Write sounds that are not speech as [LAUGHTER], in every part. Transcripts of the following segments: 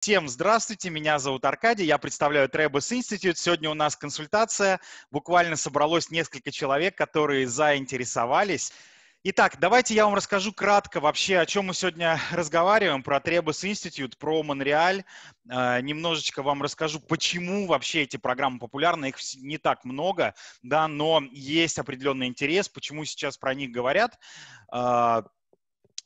Всем здравствуйте, меня зовут Аркадий, я представляю Trebus Институт. Сегодня у нас консультация, буквально собралось несколько человек, которые заинтересовались. Итак, давайте я вам расскажу кратко вообще, о чем мы сегодня разговариваем, про Trebus Институт, про Монреаль. Э, немножечко вам расскажу, почему вообще эти программы популярны, их не так много, да, но есть определенный интерес, почему сейчас про них говорят. Э,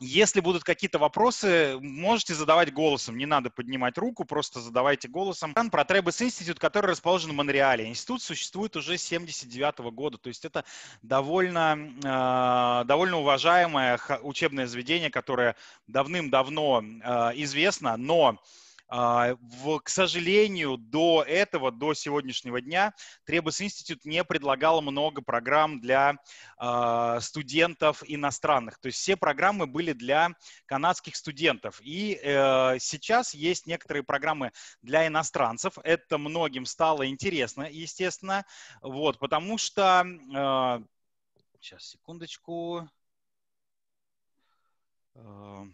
если будут какие-то вопросы, можете задавать голосом, не надо поднимать руку, просто задавайте голосом. Про Требес Институт, который расположен в Монреале. Институт существует уже с 79 года, то есть это довольно, а, довольно уважаемое учебное заведение, которое давным-давно а, известно, но а, в, к сожалению, до этого, до сегодняшнего дня, Требус Институт не предлагал много программ для э, студентов иностранных. То есть все программы были для канадских студентов. И э, сейчас есть некоторые программы для иностранцев. Это многим стало интересно, естественно, вот, потому что... Э, сейчас, секундочку э,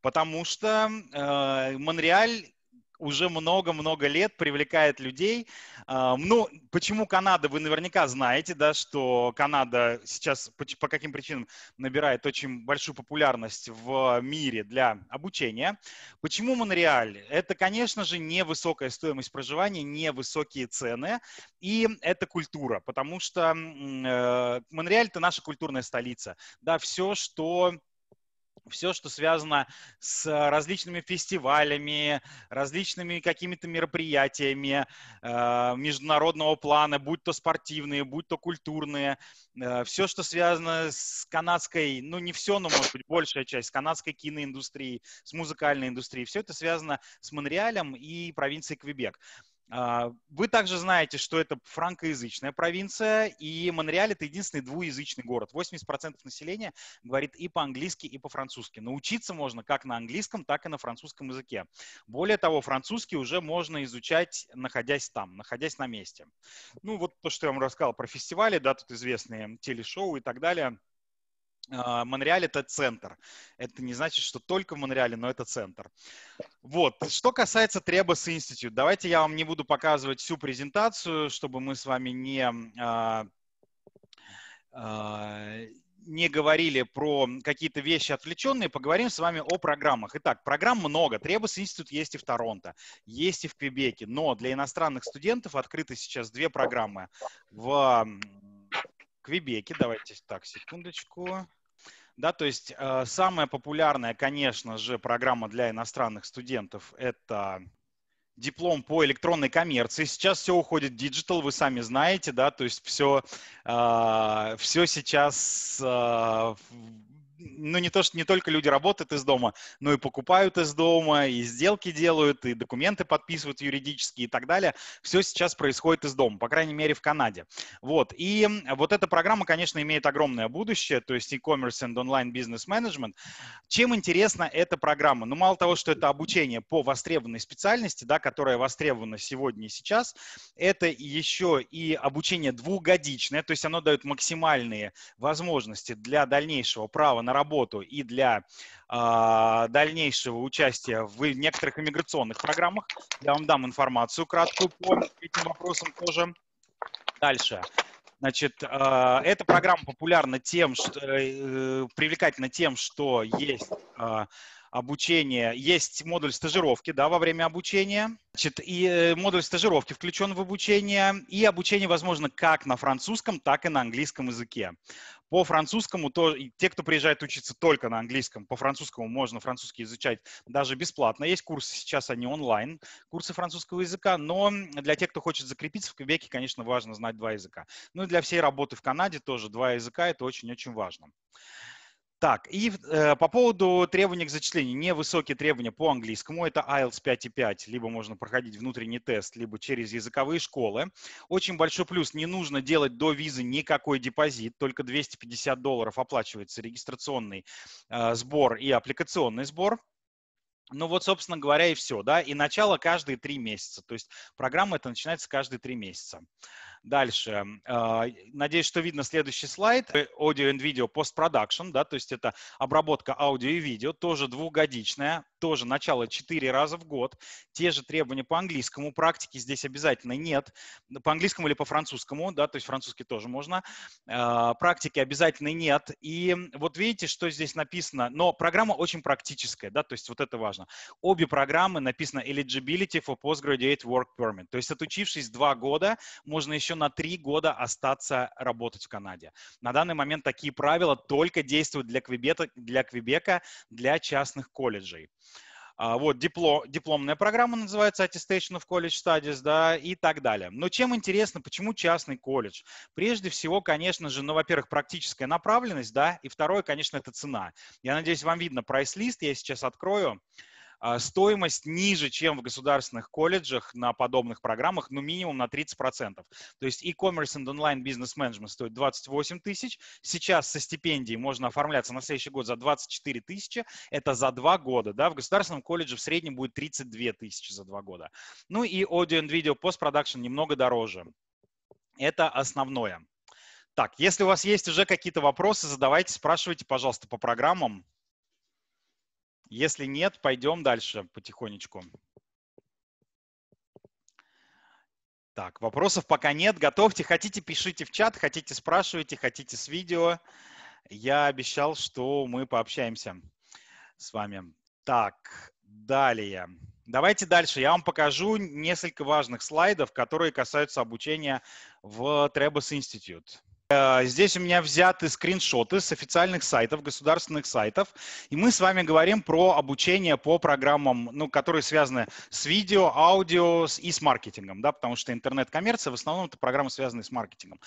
потому что э, Монреаль уже много-много лет привлекает людей. А, ну, почему Канада, вы наверняка знаете, да, что Канада сейчас по каким причинам набирает очень большую популярность в мире для обучения. Почему Монреаль? Это, конечно же, невысокая стоимость проживания, невысокие цены, и это культура, потому что э, Монреаль – это наша культурная столица. Да, все, что все, что связано с различными фестивалями, различными какими-то мероприятиями э, международного плана, будь то спортивные, будь то культурные, э, все, что связано с канадской, ну не все, но может быть большая часть, с канадской киноиндустрией, с музыкальной индустрией, все это связано с Монреалем и провинцией Квебек. А, вы также знаете, что это франкоязычная провинция, и Монреаль — это единственный двуязычный город. 80% населения говорит и по-английски, и по-французски. Научиться можно как на английском, так и на французском языке. Более того, французский уже можно изучать, находясь там, находясь на месте. Ну, вот то, что я вам рассказал про фестивали, да, тут известные телешоу и так далее — а, Монреаль это центр. Это не значит, что только в Монреале, но это центр. Вот. Что касается Требас Институт, давайте я вам не буду показывать всю презентацию, чтобы мы с вами не, а, а, не говорили про какие-то вещи отвлеченные, поговорим с вами о программах. Итак, программ много. Требус институт есть и в Торонто, есть и в Квебеке, но для иностранных студентов открыты сейчас две программы в Квебеке. Давайте так, секундочку. Да, то есть э, самая популярная, конечно же, программа для иностранных студентов – это диплом по электронной коммерции. Сейчас все уходит в диджитал, вы сами знаете, да, то есть все, э, все сейчас э, ну, не, то, что, не только люди работают из дома, но и покупают из дома, и сделки делают, и документы подписывают юридические и так далее. Все сейчас происходит из дома, по крайней мере, в Канаде. Вот. И вот эта программа, конечно, имеет огромное будущее, то есть e-commerce and online business management. Чем интересна эта программа? Ну, мало того, что это обучение по востребованной специальности, да, которая востребована сегодня и сейчас, это еще и обучение двухгодичное, то есть оно дает максимальные возможности для дальнейшего права на работу и для э, дальнейшего участия в некоторых иммиграционных программах. Я вам дам информацию краткую по этим вопросам тоже. Дальше. Значит, э, эта программа популярна тем, что э, привлекательна тем, что есть э, обучения есть модуль стажировки да, во время обучения. Значит, и э, модуль стажировки включен в обучение. И обучение возможно как на французском, так и на английском языке. По французскому, то, те, кто приезжает учиться только на английском, по французскому можно французский изучать даже бесплатно. Есть курсы, сейчас они онлайн, курсы французского языка, но для тех, кто хочет закрепиться в Квебеке, конечно, важно знать два языка. Ну и для всей работы в Канаде тоже два языка, это очень-очень важно. Так, и э, по поводу требований к зачислению. Невысокие требования по английскому – это IELTS 5.5, либо можно проходить внутренний тест, либо через языковые школы. Очень большой плюс – не нужно делать до визы никакой депозит, только 250 долларов оплачивается регистрационный э, сбор и аппликационный сбор. Ну вот, собственно говоря, и все, да, и начало каждые три месяца, то есть программа это начинается каждые три месяца. Дальше. А, надеюсь, что видно следующий слайд. Э, audio and Video Post-Production, да, то есть это обработка аудио и видео, тоже двухгодичная, тоже начало 4 раза в год. Те же требования по английскому, практики здесь обязательно нет. По английскому или по французскому, да, то есть французский тоже можно. А, практики обязательно нет. И вот видите, что здесь написано. Но программа очень практическая, да, то есть вот это важно. Обе программы написано Eligibility for Postgraduate Work Permit. То есть отучившись два года, можно еще на три года остаться работать в Канаде. На данный момент такие правила только действуют для Квебека, для, Квебека, для частных колледжей. А, вот дипло, дипломная программа называется Attestation of College Studies, да, и так далее. Но чем интересно, почему частный колледж? Прежде всего, конечно же, ну, во-первых, практическая направленность, да, и второе, конечно, это цена. Я надеюсь, вам видно прайс-лист, я сейчас открою. Uh, а, стоимость ниже, чем в государственных колледжах на подобных программах, ну, минимум на 30%. То есть e-commerce and online business management стоит 28 тысяч. Сейчас со стипендией можно оформляться на следующий год за 24 тысячи. Это за два года, да. В государственном колледже в среднем будет 32 тысячи за два года. Ну и audio and video post-production немного дороже. Это основное. Так, если у вас есть уже какие-то вопросы, задавайте, спрашивайте, пожалуйста, по программам. Если нет, пойдем дальше потихонечку. Так, вопросов пока нет. Готовьте, хотите, пишите в чат, хотите, спрашивайте, хотите с видео. Я обещал, что мы пообщаемся с вами. Так, далее. Давайте дальше. Я вам покажу несколько важных слайдов, которые касаются обучения в Требос Institute. Э, здесь у меня взяты скриншоты с официальных сайтов, государственных сайтов, и мы с вами говорим про обучение по программам, ну, которые связаны с видео, аудио и с маркетингом, да, потому что интернет-коммерция в основном это программы, связанные с маркетингом.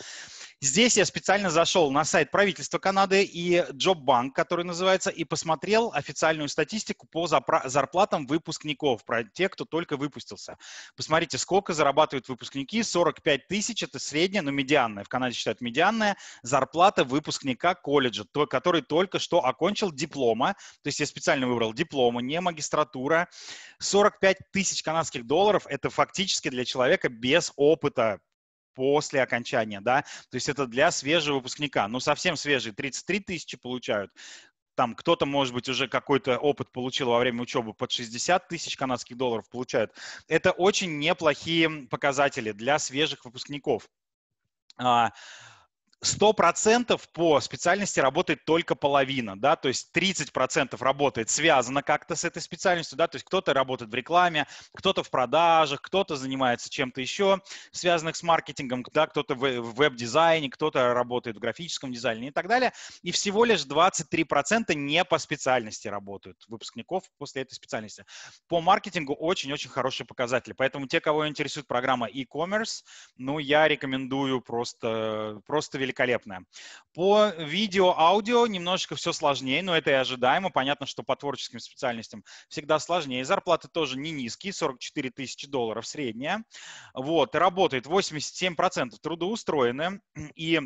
Здесь я специально зашел на сайт правительства Канады и Джоббанк, который называется, и посмотрел официальную статистику по зарплатам выпускников, про тех, кто только выпустился. Посмотрите, сколько зарабатывают выпускники, 45 тысяч, это средняя, но ну, медианная, в Канаде считают медианная, постоянная зарплата выпускника колледжа, то, который только что окончил диплома, то есть я специально выбрал диплома, не магистратура, 45 тысяч канадских долларов, это фактически для человека без опыта после окончания, да, то есть это для свежего выпускника, ну совсем свежий, 33 тысячи получают, там кто-то, может быть, уже какой-то опыт получил во время учебы под 60 тысяч канадских долларов получают. Это очень неплохие показатели для свежих выпускников. А, 100% по специальности работает только половина, да, то есть 30% работает связано как-то с этой специальностью, да, то есть кто-то работает в рекламе, кто-то в продажах, кто-то занимается чем-то еще, связанных с маркетингом, да, кто-то в веб-дизайне, кто-то работает в графическом дизайне и так далее, и всего лишь 23% не по специальности работают выпускников после этой специальности. По маркетингу очень-очень хорошие показатели, поэтому те, кого интересует программа e-commerce, ну, я рекомендую просто, просто великолепная. По видео, аудио немножечко все сложнее, но это и ожидаемо. Понятно, что по творческим специальностям всегда сложнее. Зарплаты тоже не низкие, 44 тысячи долларов средняя. Вот, и работает 87% трудоустроены. И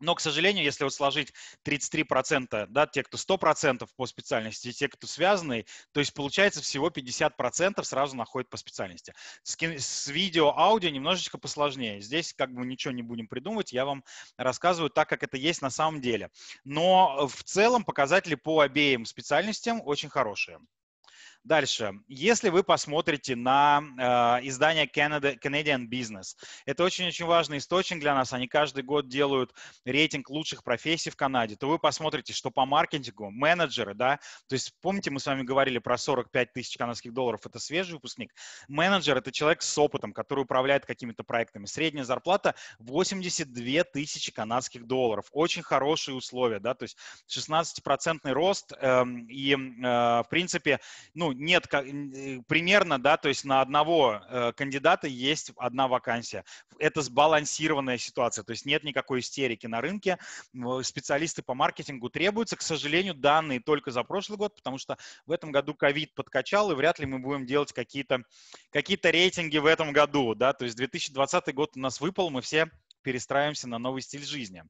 но, к сожалению, если вот сложить 33%, да, те, кто 100% по специальности, и те, кто связаны, то есть получается всего 50% сразу находят по специальности. С, с видео, аудио немножечко посложнее. Здесь как бы ничего не будем придумывать, я вам рассказываю так, как это есть на самом деле. Но в целом показатели по обеим специальностям очень хорошие. Дальше. Если вы посмотрите на э, издание Canada, Canadian Business, это очень-очень важный источник для нас. Они каждый год делают рейтинг лучших профессий в Канаде. То вы посмотрите, что по маркетингу менеджеры, да, то есть помните, мы с вами говорили про 45 тысяч канадских долларов, это свежий выпускник. Менеджер – это человек с опытом, который управляет какими-то проектами. Средняя зарплата – 82 тысячи канадских долларов. Очень хорошие условия, да, то есть 16% рост э, и, э, в принципе, ну, нет как, э, примерно, да, то есть на одного э, кандидата есть одна вакансия. Это сбалансированная ситуация, то есть нет никакой истерики на рынке. Специалисты по маркетингу требуются, к сожалению, данные только за прошлый год, потому что в этом году ковид подкачал, и вряд ли мы будем делать какие-то какие рейтинги в этом году, да, то есть 2020 год у нас выпал, мы все перестраиваемся на новый стиль жизни.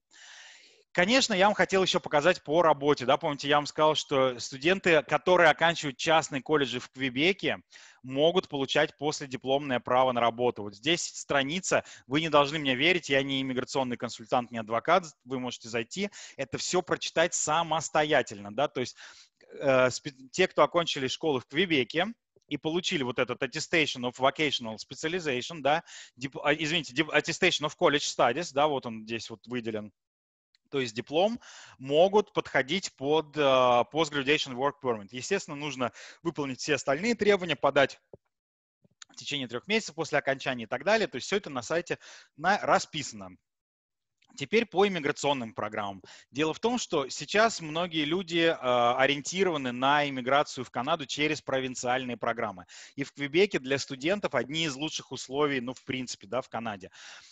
Конечно, я вам хотел еще показать по работе. Да? Помните, я вам сказал, что студенты, которые оканчивают частные колледжи в Квебеке, могут получать последипломное право на работу. Вот здесь страница, вы не должны мне верить, я не иммиграционный консультант, не адвокат, вы можете зайти, это все прочитать самостоятельно. Да? То есть э, те, кто окончили школы в Квебеке, и получили вот этот attestation of vocational specialization, да, а, извините, дип, attestation of college studies, да, вот он здесь вот выделен, то есть диплом, могут подходить под uh, а, post Work Permit. Естественно, нужно выполнить все остальные требования, подать в течение трех месяцев после окончания и так далее. То есть все это на сайте на, расписано. Теперь по иммиграционным программам. Дело в том, что сейчас многие люди э, ориентированы на иммиграцию в Канаду через провинциальные программы. И в Квебеке для студентов одни из лучших условий, ну, в принципе, да, в Канаде.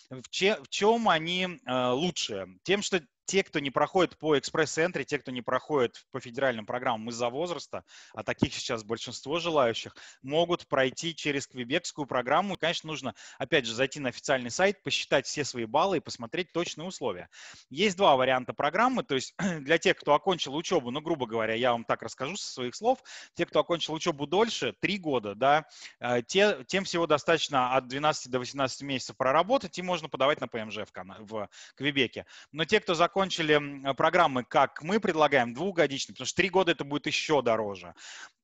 В, че, в чем они э, а, лучше? Тем, что те, кто не проходит по экспресс-центре, те, кто не проходит по федеральным программам из-за возраста, а таких сейчас большинство желающих, могут пройти через квебекскую программу. И, конечно, нужно, опять же, зайти на официальный сайт, посчитать все свои баллы и посмотреть точные условия. Есть два варианта программы, то есть [CLEARS THROAT] для тех, кто окончил учебу, ну, грубо говоря, я вам так расскажу со своих слов, те, кто окончил учебу дольше, три года, да, э, те, тем всего достаточно от 12 до 18 месяцев проработать, и можно подавать на ПМЖ в, в Квебеке. Но те, кто закончил закончили программы, как мы предлагаем, двухгодичные, потому что три года это будет еще дороже,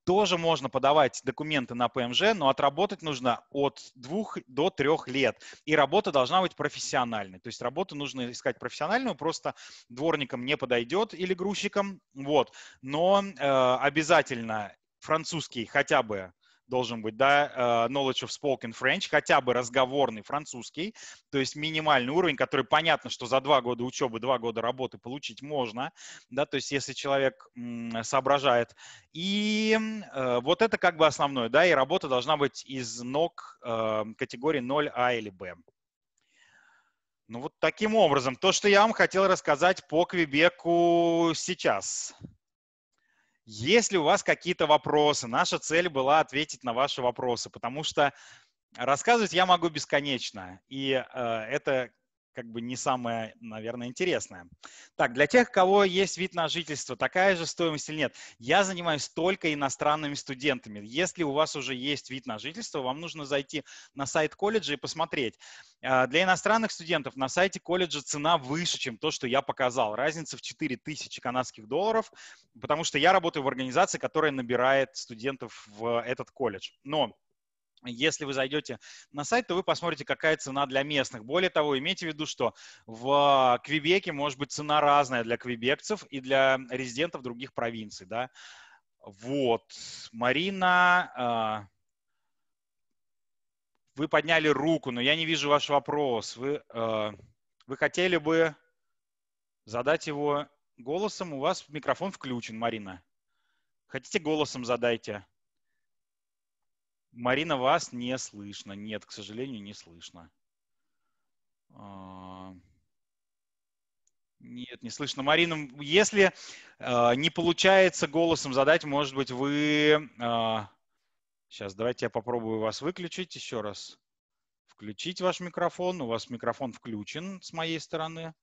тоже можно подавать документы на ПМЖ, но отработать нужно от двух до трех лет. И работа должна быть профессиональной. То есть работу нужно искать профессиональную, просто дворником не подойдет или грузчиком. Вот. Но э, обязательно французский хотя бы должен быть, да, э, knowledge of spoken French, хотя бы разговорный французский, то есть минимальный уровень, который понятно, что за два года учебы, два года работы получить можно, да, то есть если человек соображает. И э, вот это как бы основное, да, и работа должна быть из ног э, категории 0А или Б. Ну вот таким образом, то, что я вам хотел рассказать по Квебеку сейчас. Если у вас какие-то вопросы? Наша цель была ответить на ваши вопросы, потому что рассказывать я могу бесконечно. И э, это как бы не самое, наверное, интересное. Так, для тех, кого есть вид на жительство, такая же стоимость или нет? Я занимаюсь только иностранными студентами. Если у вас уже есть вид на жительство, вам нужно зайти на сайт колледжа и посмотреть. А, для иностранных студентов на сайте колледжа цена выше, чем то, что я показал. Разница в 4000 канадских долларов, потому что я работаю в организации, которая набирает студентов в этот колледж. Но если вы зайдете на сайт, то вы посмотрите, какая цена для местных. Более того, имейте в виду, что в а, Квебеке может быть цена разная для квебекцев и для резидентов других провинций. Да? Вот, Марина, а, вы подняли руку, но я не вижу ваш вопрос. Вы, а, вы хотели бы задать его голосом? У вас микрофон включен, Марина. Хотите голосом задайте? Марина, вас не слышно. Нет, к сожалению, не слышно. А, нет, не слышно. Марина, если а, не получается голосом задать, может быть, вы... сейчас, а, давайте я попробую вас выключить еще раз. Включить ваш микрофон. У вас микрофон включен с моей стороны.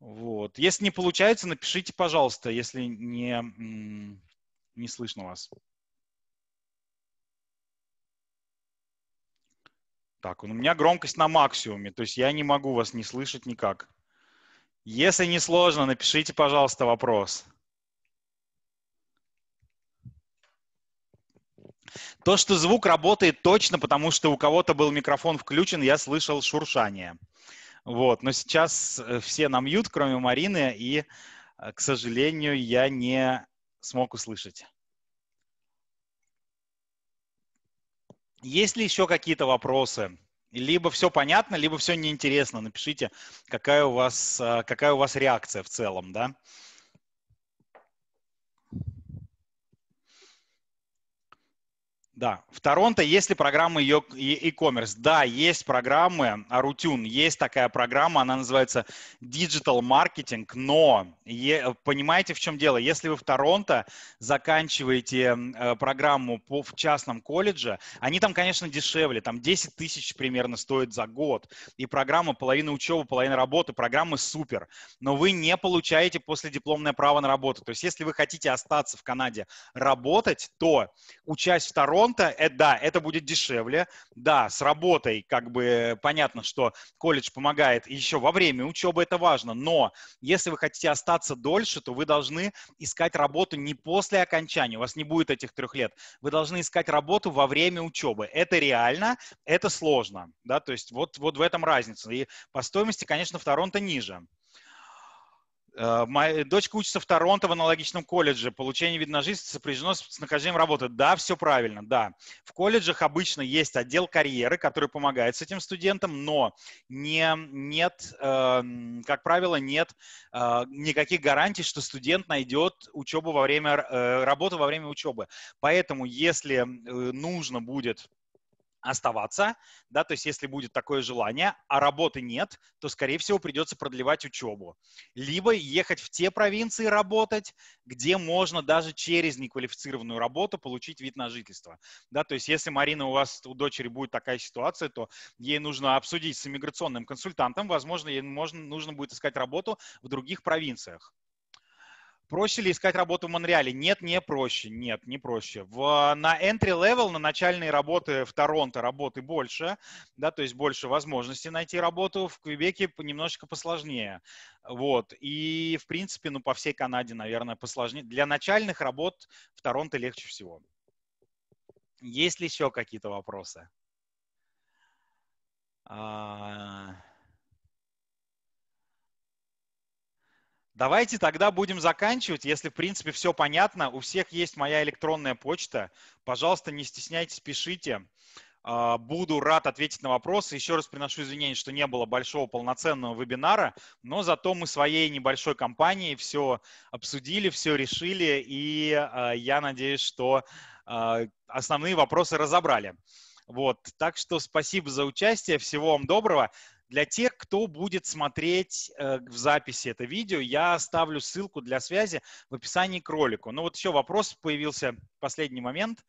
Вот. Если не получается, напишите, пожалуйста, если не, не слышно вас. Так, у меня громкость на максимуме, то есть я не могу вас не слышать никак. Если не сложно, напишите, пожалуйста, вопрос. То, что звук работает точно, потому что у кого-то был микрофон включен, я слышал шуршание. Вот, но сейчас э, все на мьют, кроме Марины, и, э, к сожалению, я не смог услышать. Есть ли еще какие-то вопросы? Либо все понятно, либо все неинтересно. Напишите, какая у вас, а, какая у вас реакция в целом, да? Да, в Торонто есть ли программы e-commerce? Да, есть программы, Арутюн, есть такая программа, она называется Digital Marketing, но понимаете, в чем дело? Если вы в Торонто заканчиваете э, программу по, в частном колледже, они там, конечно, дешевле, там 10 тысяч примерно стоит за год, и программа половина учебы, половина работы, программы супер, но вы не получаете после дипломное право на работу. То есть, если вы хотите остаться в Канаде работать, то, учась в Торонто, чем-то, это, да, это будет дешевле, да, с работой, как бы, понятно, что колледж помогает еще во время учебы, это важно, но если вы хотите остаться дольше, то вы должны искать работу не после окончания, у вас не будет этих трех лет, вы должны искать работу во время учебы, это реально, это сложно, да, то есть вот, вот в этом разница, и по стоимости, конечно, в Торонто ниже. Э, моя дочка учится в Торонто в аналогичном колледже. Получение вида на жительство сопряжено с нахождением работы. Да, все правильно, да. В колледжах обычно есть отдел карьеры, который помогает с этим студентам, но не, нет, э, как правило, нет э, никаких гарантий, что студент найдет учебу во время, э, работу во время учебы. Поэтому, если э, нужно будет оставаться, да, то есть если будет такое желание, а работы нет, то, скорее всего, придется продлевать учебу. Либо ехать в те провинции работать, где можно даже через неквалифицированную работу получить вид на жительство, да, то есть если Марина, у вас, у дочери будет такая ситуация, то ей нужно обсудить с иммиграционным консультантом, возможно, ей можно, нужно будет искать работу в других провинциях, Проще ли искать работу в Монреале? Нет, не проще. Нет, не проще. В, на entry level, на начальные работы в Торонто работы больше, да, то есть больше возможностей найти работу. В Квебеке немножечко посложнее. Вот. И, в принципе, ну, по всей Канаде, наверное, посложнее. Для начальных работ в Торонто легче всего. Есть ли еще какие-то вопросы? А... Давайте тогда будем заканчивать. Если, в принципе, все понятно, у всех есть моя электронная почта. Пожалуйста, не стесняйтесь, пишите. А, буду рад ответить на вопросы. Еще раз приношу извинения, что не было большого полноценного вебинара, но зато мы своей небольшой компанией все обсудили, все решили, и а, я надеюсь, что а, основные вопросы разобрали. Вот, так что спасибо за участие, всего вам доброго. Для тех, кто будет смотреть э, в записи это видео, я оставлю ссылку для связи в описании к ролику. Ну вот еще вопрос появился в последний момент.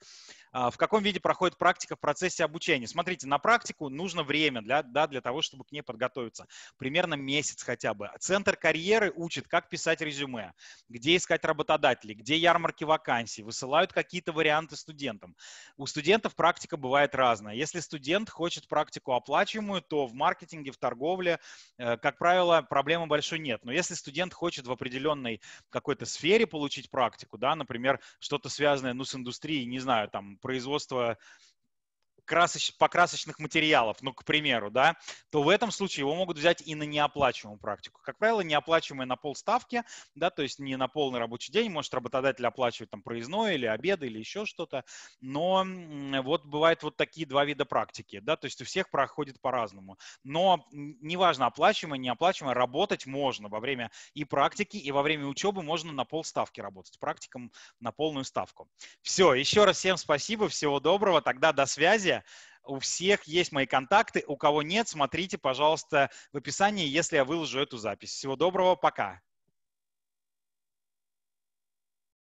А, в каком виде проходит практика в процессе обучения? Смотрите, на практику нужно время для, да, для того, чтобы к ней подготовиться. Примерно месяц хотя бы. Центр карьеры учит, как писать резюме, где искать работодателей, где ярмарки вакансий, высылают какие-то варианты студентам. У студентов практика бывает разная. Если студент хочет практику оплачиваемую, то в маркетинге, в торговле, э, как правило, проблемы большой нет. Но если студент хочет в определенной какой-то сфере получить практику, да, например, что-то связанное ну, с индустрией, не знаю, там, производства красоч, покрасочных материалов, ну, к примеру, да, то в этом случае его могут взять и на неоплачиваемую практику. Как правило, неоплачиваемая на полставки, да, то есть не на полный рабочий день, может работодатель оплачивать там проездное или обед или еще что-то, но вот бывают вот такие два вида практики, да, то есть у всех проходит по-разному. Но неважно, оплачиваемая, неоплачиваемая, работать можно во время и практики, и во время учебы можно на полставки работать, практикам на полную ставку. Все, еще раз всем спасибо, всего доброго, тогда до связи. У всех есть мои контакты. У кого нет, смотрите, пожалуйста, в описании, если я выложу эту запись. Всего доброго, пока.